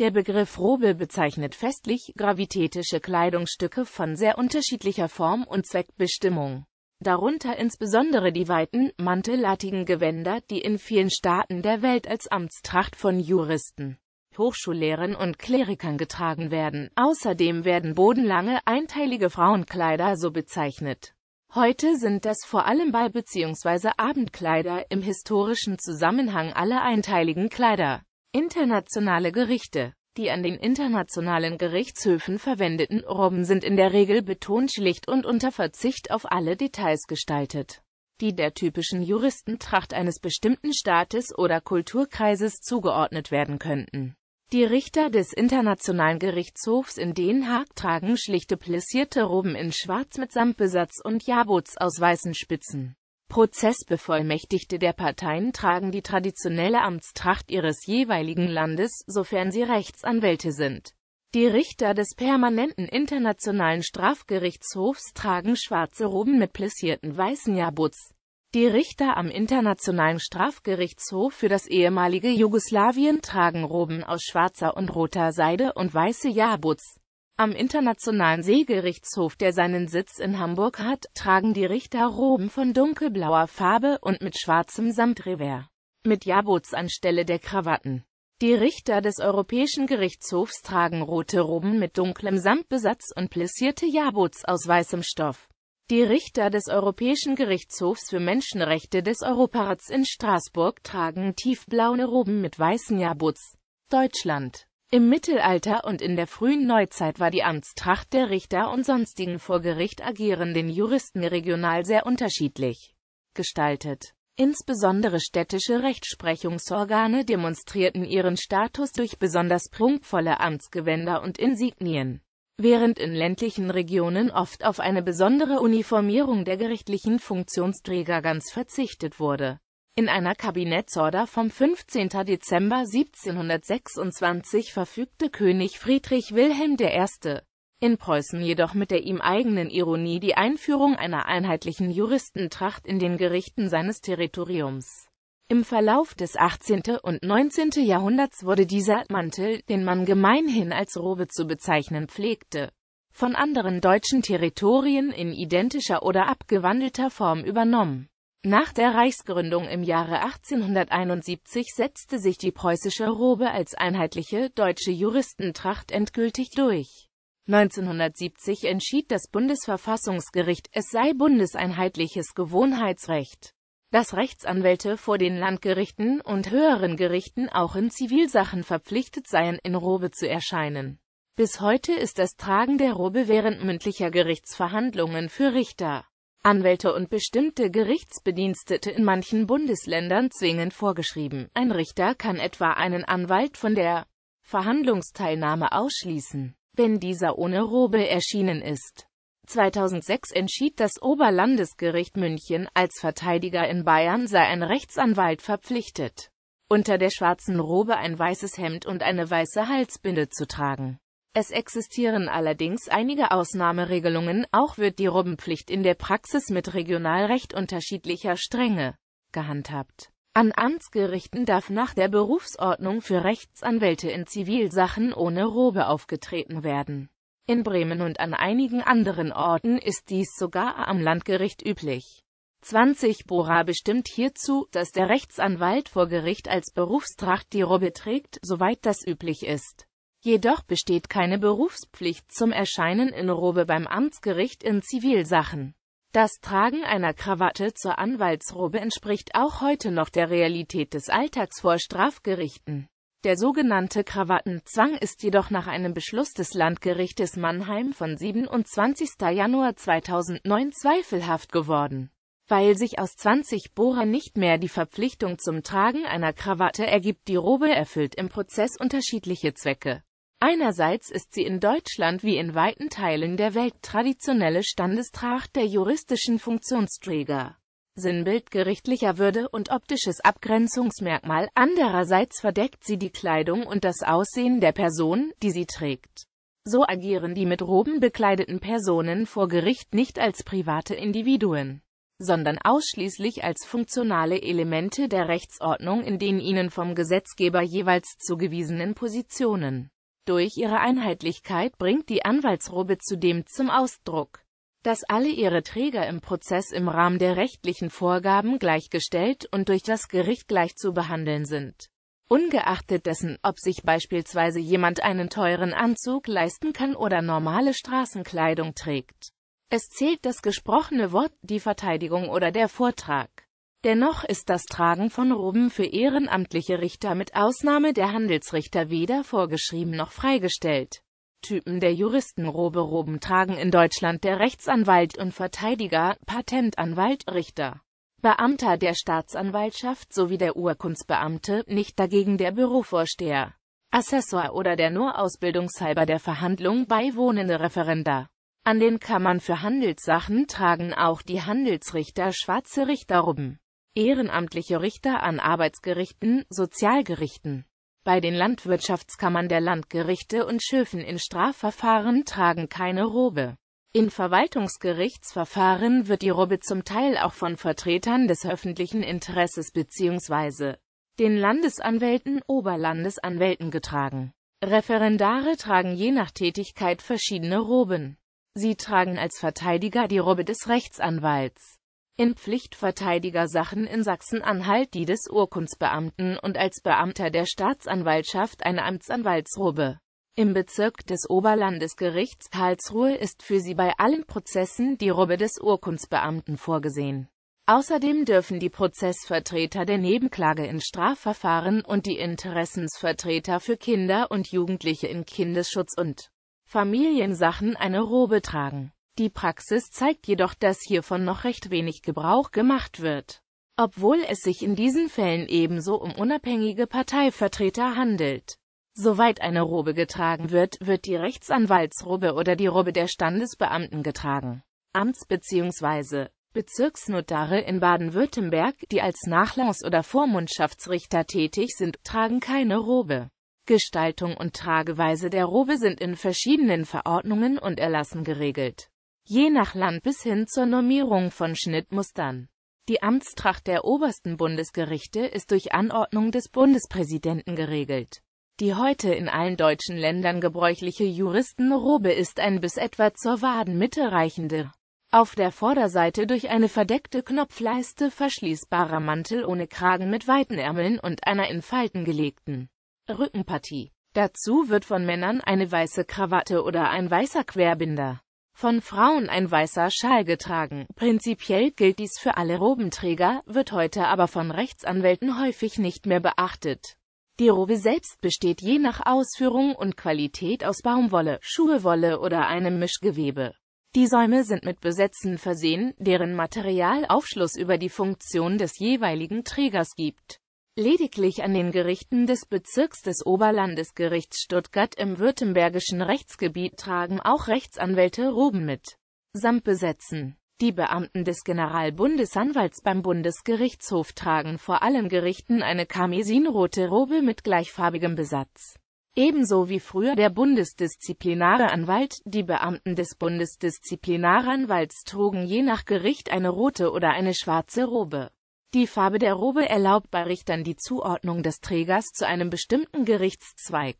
Der Begriff Robe bezeichnet festlich gravitätische Kleidungsstücke von sehr unterschiedlicher Form und Zweckbestimmung. Darunter insbesondere die weiten, mantelartigen Gewänder, die in vielen Staaten der Welt als Amtstracht von Juristen, Hochschullehrern und Klerikern getragen werden. Außerdem werden bodenlange, einteilige Frauenkleider so bezeichnet. Heute sind das vor allem Ball- bzw. Abendkleider im historischen Zusammenhang aller einteiligen Kleider. Internationale Gerichte Die an den internationalen Gerichtshöfen verwendeten Robben sind in der Regel betont schlicht und unter Verzicht auf alle Details gestaltet, die der typischen Juristentracht eines bestimmten Staates oder Kulturkreises zugeordnet werden könnten. Die Richter des Internationalen Gerichtshofs in Den Haag tragen schlichte plissierte Roben in schwarz mit Samtbesatz und Jabots aus weißen Spitzen. Prozessbevollmächtigte der Parteien tragen die traditionelle Amtstracht ihres jeweiligen Landes, sofern sie Rechtsanwälte sind. Die Richter des permanenten internationalen Strafgerichtshofs tragen schwarze Roben mit plissierten weißen Jabuts. Die Richter am Internationalen Strafgerichtshof für das ehemalige Jugoslawien tragen Roben aus schwarzer und roter Seide und weiße Jabuts. Am Internationalen Seegerichtshof, der seinen Sitz in Hamburg hat, tragen die Richter Roben von dunkelblauer Farbe und mit schwarzem Samtrevers. Mit Jabots anstelle der Krawatten. Die Richter des Europäischen Gerichtshofs tragen rote Roben mit dunklem Samtbesatz und plissierte Jabots aus weißem Stoff. Die Richter des Europäischen Gerichtshofs für Menschenrechte des Europarats in Straßburg tragen tiefblaue Roben mit weißen Jabots. Deutschland im Mittelalter und in der frühen Neuzeit war die Amtstracht der Richter und sonstigen vor Gericht agierenden Juristen regional sehr unterschiedlich gestaltet. Insbesondere städtische Rechtsprechungsorgane demonstrierten ihren Status durch besonders prunkvolle Amtsgewänder und Insignien, während in ländlichen Regionen oft auf eine besondere Uniformierung der gerichtlichen Funktionsträger ganz verzichtet wurde in einer Kabinettsorder vom 15. Dezember 1726 verfügte König Friedrich Wilhelm I. in Preußen jedoch mit der ihm eigenen Ironie die Einführung einer einheitlichen Juristentracht in den Gerichten seines Territoriums. Im Verlauf des 18. und 19. Jahrhunderts wurde dieser Mantel, den man gemeinhin als Robe zu bezeichnen pflegte, von anderen deutschen Territorien in identischer oder abgewandelter Form übernommen. Nach der Reichsgründung im Jahre 1871 setzte sich die preußische Robe als einheitliche deutsche Juristentracht endgültig durch. 1970 entschied das Bundesverfassungsgericht, es sei bundeseinheitliches Gewohnheitsrecht, dass Rechtsanwälte vor den Landgerichten und höheren Gerichten auch in Zivilsachen verpflichtet seien, in Robe zu erscheinen. Bis heute ist das Tragen der Robe während mündlicher Gerichtsverhandlungen für Richter Anwälte und bestimmte Gerichtsbedienstete in manchen Bundesländern zwingend vorgeschrieben. Ein Richter kann etwa einen Anwalt von der Verhandlungsteilnahme ausschließen, wenn dieser ohne Robe erschienen ist. 2006 entschied das Oberlandesgericht München, als Verteidiger in Bayern sei ein Rechtsanwalt verpflichtet, unter der schwarzen Robe ein weißes Hemd und eine weiße Halsbinde zu tragen. Es existieren allerdings einige Ausnahmeregelungen, auch wird die Robbenpflicht in der Praxis mit Regionalrecht unterschiedlicher Strenge gehandhabt. An Amtsgerichten darf nach der Berufsordnung für Rechtsanwälte in Zivilsachen ohne Robe aufgetreten werden. In Bremen und an einigen anderen Orten ist dies sogar am Landgericht üblich. 20 Bora bestimmt hierzu, dass der Rechtsanwalt vor Gericht als Berufstracht die Robbe trägt, soweit das üblich ist. Jedoch besteht keine Berufspflicht zum Erscheinen in Robe beim Amtsgericht in Zivilsachen. Das Tragen einer Krawatte zur Anwaltsrobe entspricht auch heute noch der Realität des Alltags vor Strafgerichten. Der sogenannte Krawattenzwang ist jedoch nach einem Beschluss des Landgerichtes Mannheim von 27. Januar 2009 zweifelhaft geworden, weil sich aus 20 Bohrer nicht mehr die Verpflichtung zum Tragen einer Krawatte ergibt. Die Robe erfüllt im Prozess unterschiedliche Zwecke. Einerseits ist sie in Deutschland wie in weiten Teilen der Welt traditionelle Standestracht der juristischen Funktionsträger. Sinnbild gerichtlicher Würde und optisches Abgrenzungsmerkmal, andererseits verdeckt sie die Kleidung und das Aussehen der Person, die sie trägt. So agieren die mit Roben bekleideten Personen vor Gericht nicht als private Individuen, sondern ausschließlich als funktionale Elemente der Rechtsordnung in den ihnen vom Gesetzgeber jeweils zugewiesenen Positionen. Durch ihre Einheitlichkeit bringt die Anwaltsrobe zudem zum Ausdruck, dass alle ihre Träger im Prozess im Rahmen der rechtlichen Vorgaben gleichgestellt und durch das Gericht gleich zu behandeln sind. Ungeachtet dessen, ob sich beispielsweise jemand einen teuren Anzug leisten kann oder normale Straßenkleidung trägt. Es zählt das gesprochene Wort, die Verteidigung oder der Vortrag. Dennoch ist das Tragen von Ruben für ehrenamtliche Richter mit Ausnahme der Handelsrichter weder vorgeschrieben noch freigestellt. Typen der Juristenrobe Roben tragen in Deutschland der Rechtsanwalt und Verteidiger, Patentanwalt, Richter, Beamter der Staatsanwaltschaft sowie der Urkundsbeamte, nicht dagegen der Bürovorsteher, Assessor oder der nur ausbildungshalber der Verhandlung beiwohnende Referendar. An den Kammern für Handelssachen tragen auch die Handelsrichter schwarze Richterrobben ehrenamtliche Richter an Arbeitsgerichten, Sozialgerichten. Bei den Landwirtschaftskammern der Landgerichte und Schöfen in Strafverfahren tragen keine Robe. In Verwaltungsgerichtsverfahren wird die Robe zum Teil auch von Vertretern des öffentlichen Interesses bzw. den Landesanwälten Oberlandesanwälten getragen. Referendare tragen je nach Tätigkeit verschiedene Roben. Sie tragen als Verteidiger die Robe des Rechtsanwalts in Pflichtverteidigersachen in Sachsen-Anhalt die des Urkundsbeamten und als Beamter der Staatsanwaltschaft eine Amtsanwaltsrobe. Im Bezirk des Oberlandesgerichts Karlsruhe ist für sie bei allen Prozessen die Robbe des Urkundsbeamten vorgesehen. Außerdem dürfen die Prozessvertreter der Nebenklage in Strafverfahren und die Interessensvertreter für Kinder und Jugendliche in Kindesschutz und Familiensachen eine Robe tragen. Die Praxis zeigt jedoch, dass hiervon noch recht wenig Gebrauch gemacht wird. Obwohl es sich in diesen Fällen ebenso um unabhängige Parteivertreter handelt. Soweit eine Robe getragen wird, wird die Rechtsanwaltsrobe oder die Robe der Standesbeamten getragen. Amts- bzw. Bezirksnotare in Baden-Württemberg, die als Nachlass- oder Vormundschaftsrichter tätig sind, tragen keine Robe. Gestaltung und Trageweise der Robe sind in verschiedenen Verordnungen und Erlassen geregelt je nach Land bis hin zur Normierung von Schnittmustern. Die Amtstracht der obersten Bundesgerichte ist durch Anordnung des Bundespräsidenten geregelt. Die heute in allen deutschen Ländern gebräuchliche Juristenrobe ist ein bis etwa zur Wadenmitte reichender, auf der Vorderseite durch eine verdeckte Knopfleiste verschließbarer Mantel ohne Kragen mit weiten Ärmeln und einer in Falten gelegten Rückenpartie. Dazu wird von Männern eine weiße Krawatte oder ein weißer Querbinder von Frauen ein weißer Schal getragen. Prinzipiell gilt dies für alle Robenträger, wird heute aber von Rechtsanwälten häufig nicht mehr beachtet. Die Robe selbst besteht je nach Ausführung und Qualität aus Baumwolle, Schuhewolle oder einem Mischgewebe. Die Säume sind mit Besetzen versehen, deren Material Aufschluss über die Funktion des jeweiligen Trägers gibt. Lediglich an den Gerichten des Bezirks des Oberlandesgerichts Stuttgart im württembergischen Rechtsgebiet tragen auch Rechtsanwälte Ruben mit. Samt besetzen. Die Beamten des Generalbundesanwalts beim Bundesgerichtshof tragen vor allen Gerichten eine karmesinrote Robe mit gleichfarbigem Besatz. Ebenso wie früher der Bundesdisziplinararanwalt, die Beamten des Bundesdisziplinaranwalts trugen je nach Gericht eine rote oder eine schwarze Robe. Die Farbe der Robe erlaubt bei Richtern die Zuordnung des Trägers zu einem bestimmten Gerichtszweig.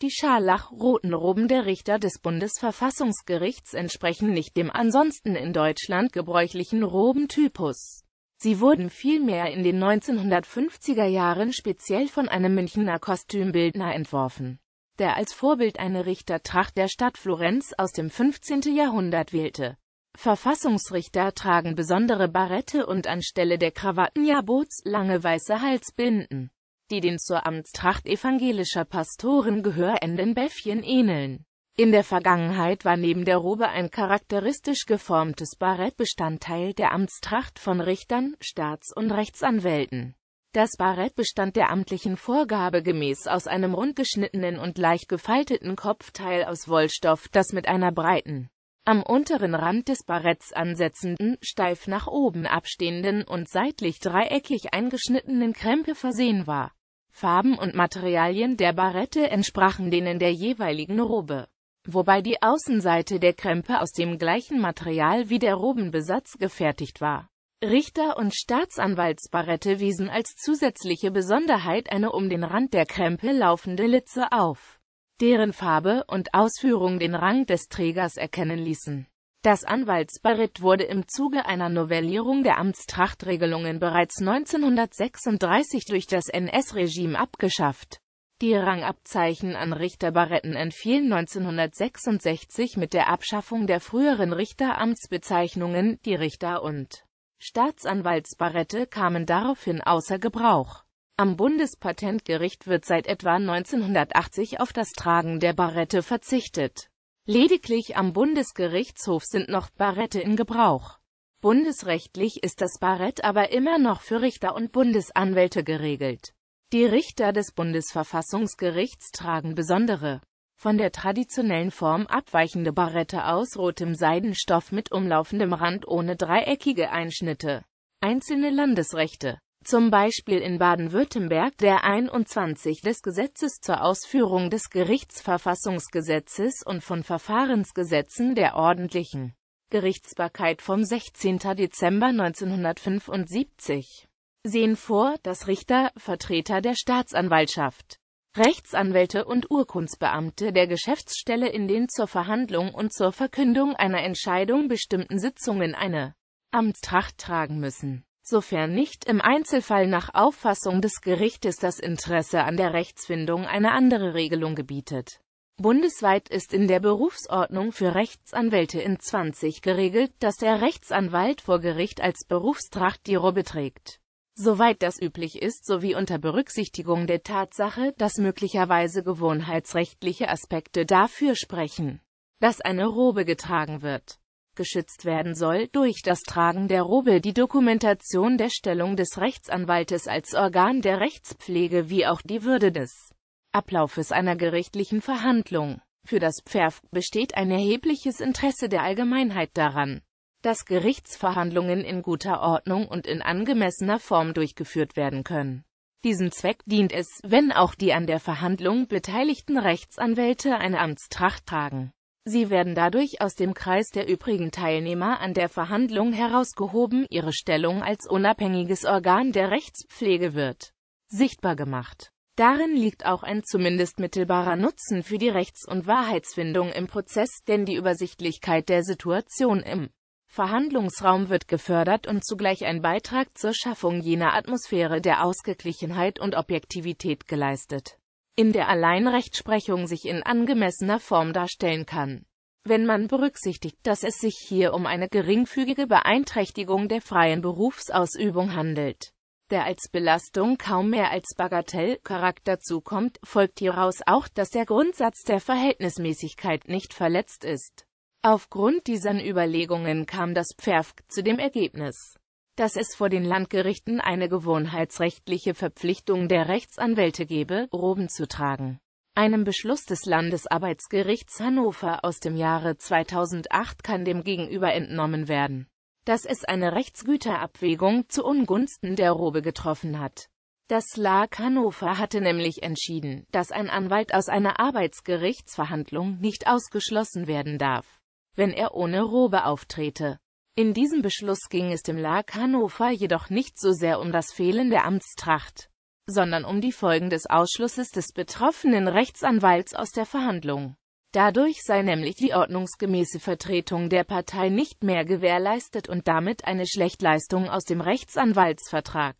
Die scharlachroten Roben der Richter des Bundesverfassungsgerichts entsprechen nicht dem ansonsten in Deutschland gebräuchlichen Robentypus. Sie wurden vielmehr in den 1950er Jahren speziell von einem Münchner Kostümbildner entworfen, der als Vorbild eine Richtertracht der Stadt Florenz aus dem 15. Jahrhundert wählte Verfassungsrichter tragen besondere Barette und anstelle der Krawatten Jabots lange weiße Halsbinden, die den zur Amtstracht evangelischer Pastoren gehörenden Bäffchen ähneln. In der Vergangenheit war neben der Robe ein charakteristisch geformtes Barett Bestandteil der Amtstracht von Richtern, Staats- und Rechtsanwälten. Das Barett bestand der amtlichen Vorgabe gemäß aus einem rundgeschnittenen und leicht gefalteten Kopfteil aus Wollstoff, das mit einer breiten, am unteren Rand des Baretts ansetzenden, steif nach oben abstehenden und seitlich dreieckig eingeschnittenen Krempe versehen war. Farben und Materialien der Barette entsprachen denen der jeweiligen Robe, wobei die Außenseite der Krempe aus dem gleichen Material wie der Robenbesatz gefertigt war. Richter- und Staatsanwaltsbarette wiesen als zusätzliche Besonderheit eine um den Rand der Krempe laufende Litze auf deren Farbe und Ausführung den Rang des Trägers erkennen ließen. Das Anwaltsbarett wurde im Zuge einer Novellierung der Amtstrachtregelungen bereits 1936 durch das NS-Regime abgeschafft. Die Rangabzeichen an Richterbaretten entfielen 1966 mit der Abschaffung der früheren Richteramtsbezeichnungen, die Richter- und Staatsanwaltsbarette kamen daraufhin außer Gebrauch am Bundespatentgericht wird seit etwa 1980 auf das Tragen der Barette verzichtet. Lediglich am Bundesgerichtshof sind noch Barette in Gebrauch. Bundesrechtlich ist das Barett aber immer noch für Richter und Bundesanwälte geregelt. Die Richter des Bundesverfassungsgerichts tragen besondere, von der traditionellen Form abweichende Barette aus rotem Seidenstoff mit umlaufendem Rand ohne dreieckige Einschnitte. Einzelne Landesrechte zum Beispiel in Baden-Württemberg der 21 des Gesetzes zur Ausführung des Gerichtsverfassungsgesetzes und von Verfahrensgesetzen der ordentlichen Gerichtsbarkeit vom 16. Dezember 1975 sehen vor, dass Richter, Vertreter der Staatsanwaltschaft, Rechtsanwälte und Urkundsbeamte der Geschäftsstelle in den zur Verhandlung und zur Verkündung einer Entscheidung bestimmten Sitzungen eine Amtstracht tragen müssen sofern nicht im Einzelfall nach Auffassung des Gerichtes das Interesse an der Rechtsfindung eine andere Regelung gebietet. Bundesweit ist in der Berufsordnung für Rechtsanwälte in 20 geregelt, dass der Rechtsanwalt vor Gericht als Berufstracht die Robbe trägt. Soweit das üblich ist, sowie unter Berücksichtigung der Tatsache, dass möglicherweise gewohnheitsrechtliche Aspekte dafür sprechen, dass eine Robe getragen wird geschützt werden soll, durch das Tragen der Robe die Dokumentation der Stellung des Rechtsanwaltes als Organ der Rechtspflege wie auch die Würde des Ablaufes einer gerichtlichen Verhandlung. Für das Pferf besteht ein erhebliches Interesse der Allgemeinheit daran, dass Gerichtsverhandlungen in guter Ordnung und in angemessener Form durchgeführt werden können. Diesem Zweck dient es, wenn auch die an der Verhandlung beteiligten Rechtsanwälte eine Amtstracht tragen. Sie werden dadurch aus dem Kreis der übrigen Teilnehmer an der Verhandlung herausgehoben, ihre Stellung als unabhängiges Organ der Rechtspflege wird sichtbar gemacht. Darin liegt auch ein zumindest mittelbarer Nutzen für die Rechts- und Wahrheitsfindung im Prozess, denn die Übersichtlichkeit der Situation im Verhandlungsraum wird gefördert und zugleich ein Beitrag zur Schaffung jener Atmosphäre der Ausgeglichenheit und Objektivität geleistet in der Alleinrechtsprechung sich in angemessener Form darstellen kann. Wenn man berücksichtigt, dass es sich hier um eine geringfügige Beeinträchtigung der freien Berufsausübung handelt, der als Belastung kaum mehr als Bagatellcharakter zukommt, folgt hieraus auch, dass der Grundsatz der Verhältnismäßigkeit nicht verletzt ist. Aufgrund dieser Überlegungen kam das Pferf zu dem Ergebnis, dass es vor den Landgerichten eine gewohnheitsrechtliche Verpflichtung der Rechtsanwälte gebe, Roben zu tragen. Einem Beschluss des Landesarbeitsgerichts Hannover aus dem Jahre 2008 kann dem gegenüber entnommen werden, dass es eine Rechtsgüterabwägung zu Ungunsten der Robe getroffen hat. Das LAG Hannover hatte nämlich entschieden, dass ein Anwalt aus einer Arbeitsgerichtsverhandlung nicht ausgeschlossen werden darf, wenn er ohne Robe auftrete. In diesem Beschluss ging es dem LAG Hannover jedoch nicht so sehr um das Fehlen der Amtstracht, sondern um die Folgen des Ausschlusses des betroffenen Rechtsanwalts aus der Verhandlung. Dadurch sei nämlich die ordnungsgemäße Vertretung der Partei nicht mehr gewährleistet und damit eine Schlechtleistung aus dem Rechtsanwaltsvertrag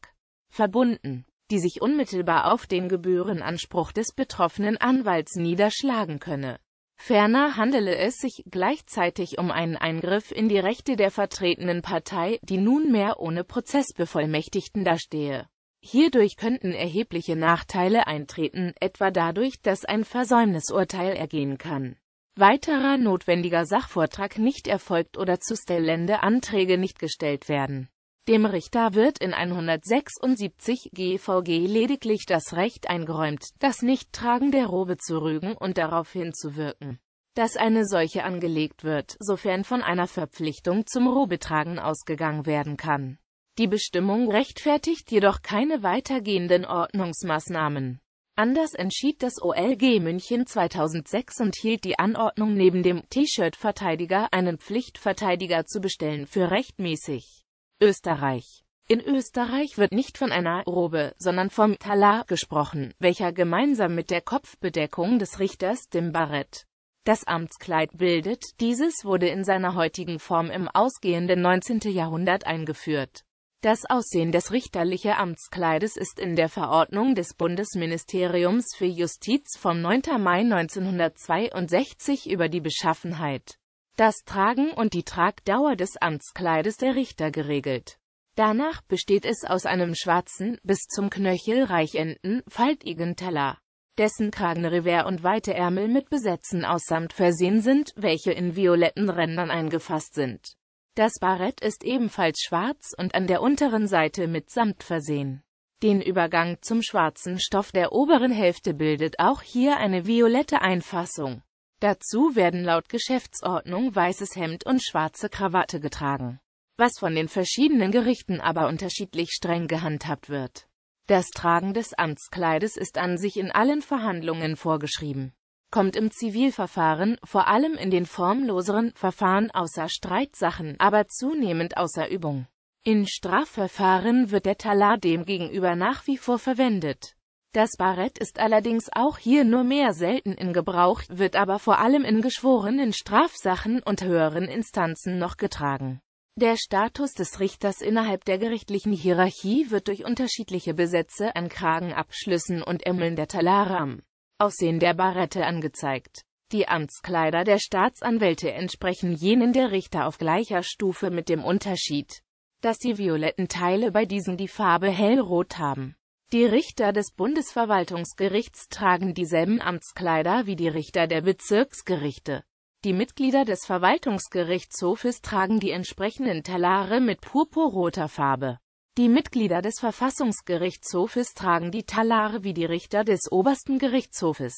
verbunden, die sich unmittelbar auf den Gebührenanspruch des betroffenen Anwalts niederschlagen könne. Ferner handele es sich gleichzeitig um einen Eingriff in die Rechte der vertretenen Partei, die nunmehr ohne Prozessbevollmächtigten dastehe. Hierdurch könnten erhebliche Nachteile eintreten, etwa dadurch, dass ein Versäumnisurteil ergehen kann. Weiterer notwendiger Sachvortrag nicht erfolgt oder zu stellende Anträge nicht gestellt werden dem Richter wird in 176 GVG lediglich das Recht eingeräumt, das Nichttragen der Robe zu rügen und darauf hinzuwirken, dass eine solche angelegt wird, sofern von einer Verpflichtung zum Robetragen ausgegangen werden kann. Die Bestimmung rechtfertigt jedoch keine weitergehenden Ordnungsmaßnahmen. Anders entschied das OLG München 2006 und hielt die Anordnung neben dem T-Shirt-Verteidiger einen Pflichtverteidiger zu bestellen für rechtmäßig. Österreich In Österreich wird nicht von einer Robe, sondern vom Talar gesprochen, welcher gemeinsam mit der Kopfbedeckung des Richters, dem Barett, das Amtskleid bildet. Dieses wurde in seiner heutigen Form im ausgehenden 19. Jahrhundert eingeführt. Das Aussehen des richterlichen Amtskleides ist in der Verordnung des Bundesministeriums für Justiz vom 9. Mai 1962 über die Beschaffenheit das Tragen und die Tragdauer des Amtskleides der Richter geregelt. Danach besteht es aus einem schwarzen, bis zum Knöchel reichenden, faltigen Teller, dessen Kragen Revers und weite Ärmel mit Besetzen aus Samt versehen sind, welche in violetten Rändern eingefasst sind. Das Barett ist ebenfalls schwarz und an der unteren Seite mit Samt versehen. Den Übergang zum schwarzen Stoff der oberen Hälfte bildet auch hier eine violette Einfassung. Dazu werden laut Geschäftsordnung weißes Hemd und schwarze Krawatte getragen, was von den verschiedenen Gerichten aber unterschiedlich streng gehandhabt wird. Das Tragen des Amtskleides ist an sich in allen Verhandlungen vorgeschrieben, kommt im Zivilverfahren, vor allem in den formloseren Verfahren außer Streitsachen, aber zunehmend außer Übung. In Strafverfahren wird der Talar demgegenüber nach wie vor verwendet. Das Barett ist allerdings auch hier nur mehr selten in Gebrauch, wird aber vor allem in geschworenen Strafsachen und höheren Instanzen noch getragen. Der Status des Richters innerhalb der gerichtlichen Hierarchie wird durch unterschiedliche Besätze an Kragenabschlüssen und Ämmeln der Talare Aussehen der Barette angezeigt. Die Amtskleider der Staatsanwälte entsprechen jenen der Richter auf gleicher Stufe mit dem Unterschied, dass die violetten Teile bei diesen die Farbe hellrot haben. Die Richter des Bundesverwaltungsgerichts tragen dieselben Amtskleider wie die Richter der Bezirksgerichte. Die Mitglieder des Verwaltungsgerichtshofes tragen die entsprechenden Talare mit purpurroter Farbe. Die Mitglieder des Verfassungsgerichtshofes tragen die Talare wie die Richter des obersten Gerichtshofes.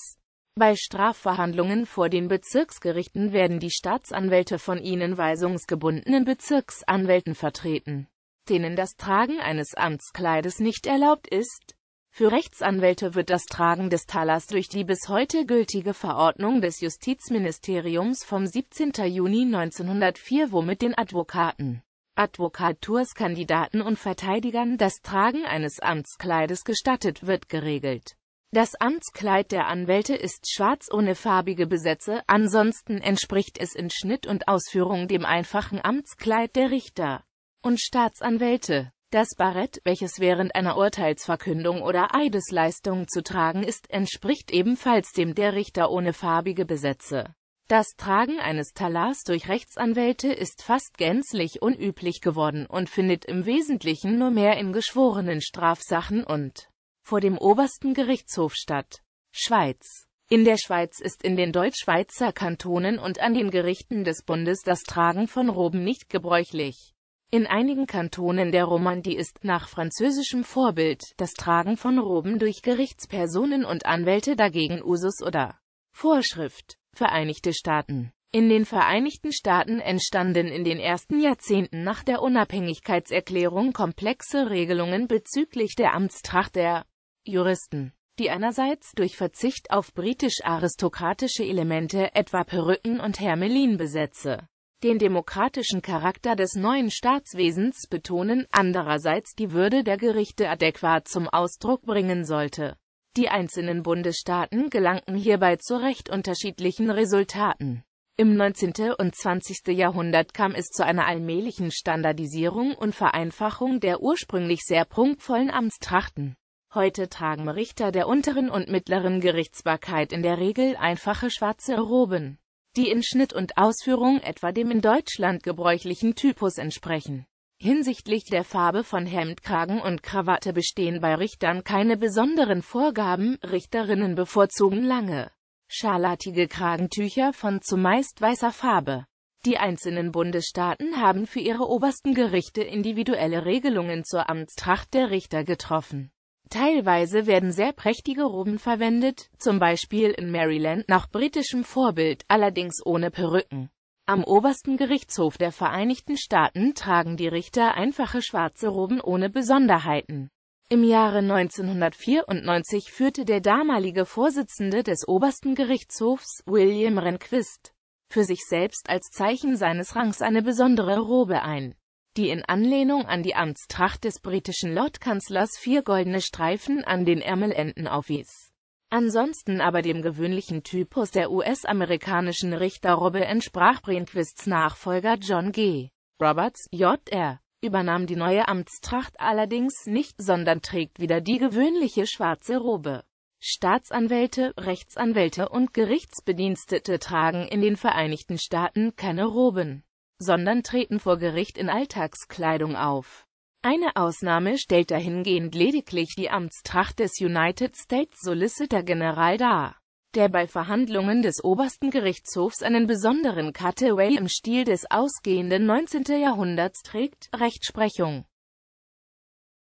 Bei Strafverhandlungen vor den Bezirksgerichten werden die Staatsanwälte von ihnen weisungsgebundenen Bezirksanwälten vertreten denen das Tragen eines Amtskleides nicht erlaubt ist. Für Rechtsanwälte wird das Tragen des Talers durch die bis heute gültige Verordnung des Justizministeriums vom 17. Juni 1904, womit den Advokaten, Advokaturskandidaten und Verteidigern das Tragen eines Amtskleides gestattet wird, geregelt. Das Amtskleid der Anwälte ist schwarz ohne farbige Besätze, ansonsten entspricht es in Schnitt und Ausführung dem einfachen Amtskleid der Richter und Staatsanwälte. Das Barett, welches während einer Urteilsverkündung oder Eidesleistung zu tragen ist, entspricht ebenfalls dem der Richter ohne farbige Besätze. Das Tragen eines Talars durch Rechtsanwälte ist fast gänzlich unüblich geworden und findet im Wesentlichen nur mehr in geschworenen Strafsachen und vor dem obersten Gerichtshof statt. Schweiz in der Schweiz ist in den Deutschschweizer Kantonen und an den Gerichten des Bundes das Tragen von Roben nicht gebräuchlich. In einigen Kantonen der Romandie ist nach französischem Vorbild das Tragen von Roben durch Gerichtspersonen und Anwälte dagegen Usus oder Vorschrift. Vereinigte Staaten In den Vereinigten Staaten entstanden in den ersten Jahrzehnten nach der Unabhängigkeitserklärung komplexe Regelungen bezüglich der Amtstracht der Juristen die einerseits durch Verzicht auf britisch-aristokratische Elemente, etwa Perücken und Hermelinbesätze, den demokratischen Charakter des neuen Staatswesens betonen, andererseits die Würde der Gerichte adäquat zum Ausdruck bringen sollte. Die einzelnen Bundesstaaten gelangten hierbei zu recht unterschiedlichen Resultaten. Im 19. und 20. Jahrhundert kam es zu einer allmählichen Standardisierung und Vereinfachung der ursprünglich sehr prunkvollen Amtstrachten. Heute tragen Richter der unteren und mittleren Gerichtsbarkeit in der Regel einfache schwarze Roben die in Schnitt und Ausführung etwa dem in Deutschland gebräuchlichen Typus entsprechen. Hinsichtlich der Farbe von Hemdkragen und Krawatte bestehen bei Richtern keine besonderen Vorgaben, Richterinnen bevorzugen lange, scharlatige Kragentücher von zumeist weißer Farbe. Die einzelnen Bundesstaaten haben für ihre obersten Gerichte individuelle Regelungen zur Amtstracht der Richter getroffen Teilweise werden sehr prächtige Roben verwendet, zum Beispiel in Maryland nach britischem Vorbild, allerdings ohne Perücken. Am obersten Gerichtshof der Vereinigten Staaten tragen die Richter einfache schwarze Roben ohne Besonderheiten. Im Jahre 1994 führte der damalige Vorsitzende des obersten Gerichtshofs, William Rehnquist, für sich selbst als Zeichen seines Rangs eine besondere Robe ein die in Anlehnung an die Amtstracht des britischen Lordkanzlers vier goldene Streifen an den Ärmelenden aufwies. Ansonsten aber dem gewöhnlichen Typus der US-amerikanischen Richterrobbe entsprach Brinkwists Nachfolger John G. Roberts, Jr., übernahm die neue Amtstracht allerdings nicht, sondern trägt wieder die gewöhnliche schwarze Robe. Staatsanwälte, Rechtsanwälte und Gerichtsbedienstete tragen in den Vereinigten Staaten keine Roben sondern treten vor Gericht in Alltagskleidung auf. Eine Ausnahme stellt dahingehend lediglich die Amtstracht des United States Solicitor General dar, der bei Verhandlungen des obersten Gerichtshofs einen besonderen Cutaway im Stil des ausgehenden 19. Jahrhunderts trägt, Rechtsprechung